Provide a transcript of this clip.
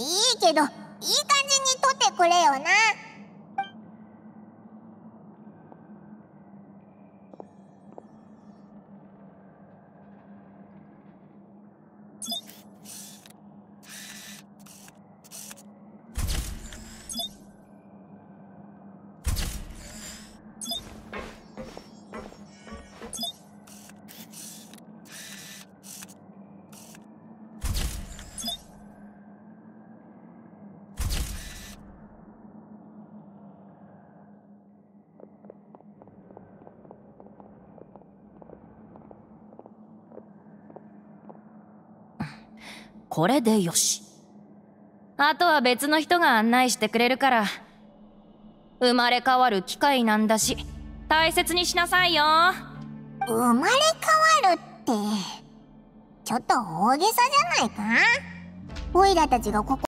いいけどいい感じに撮ってくれよなこれでよし。あとは別の人が案内してくれるから。生まれ変わる機会なんだし、大切にしなさいよ。生まれ変わるって、ちょっと大げさじゃないかおいらたちがここ